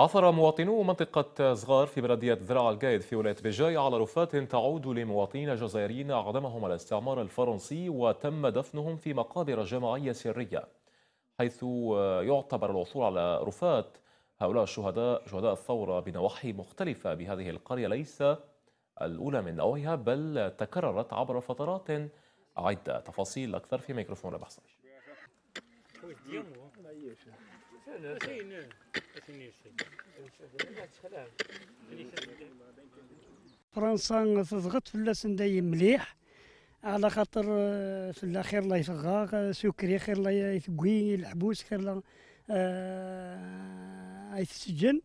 عثر مواطنو منطقة صغار في بلدية ذراع القايد في ولاية بجاي على رفات تعود لمواطنين جزائريين أعدمهم الاستعمار الفرنسي وتم دفنهم في مقابر جماعية سرية حيث آه، يعتبر العثور على رفات هؤلاء الشهداء شهداء الثورة بنواحي مختلفة بهذه القرية ليس الأولى من نوعها بل تكررت عبر فترات عدة تفاصيل أكثر في ميكروفون البحث فرنسا تضغط في فلاسن دايم مليح على خاطر آه، في الاخير الله يفغا آه، سكري خير الله يثقوي الحبوس خير الله آه, آه، يتسجن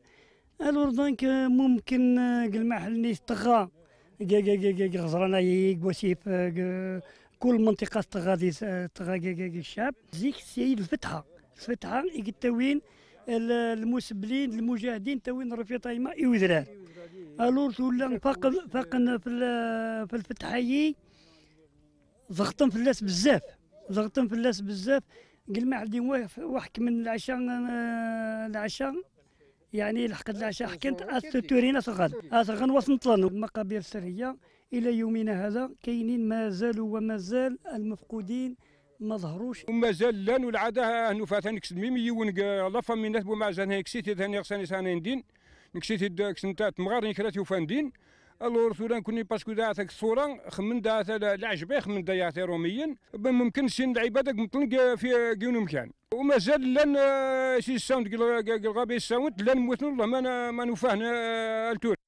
الور دونك ممكن المحل اللي تغا غزرنا يقوسيف كل منطقة تغادي تغا الشعب زيك السيد الفتحة الفتحة يقتوين المسبلين المجاهدين توين رفيق طيمه يوزران الور ولا فاق فاقن في الفتحيي ضغطن في اللاس بزاف ضغطن في اللاس بزاف قال ما عندي واحد من العشاء آه، العشاء يعني لحقت العشاء حكمت استوتورينا صغار صغار وصنطلن مقابر السريه الى يومنا هذا كاينين ما زالوا وما زال المفقودين ما ظهروش ومازال لان والعاده نفات نكسد ميم يون لا من نتبو مع زان كسيتي ثاني غساني سانين دين نكسيت كسنتات مغار نكرات يوفان دين الور ثوران كوني باسكو داعتك الصورة خمن داعت العجب خمن داعت روميا ممكن سين عبادك مطلق في كيون مكان ومازال لان سي الساوند الغابي الساوند لان موثن الله ما ما نفاهنا التور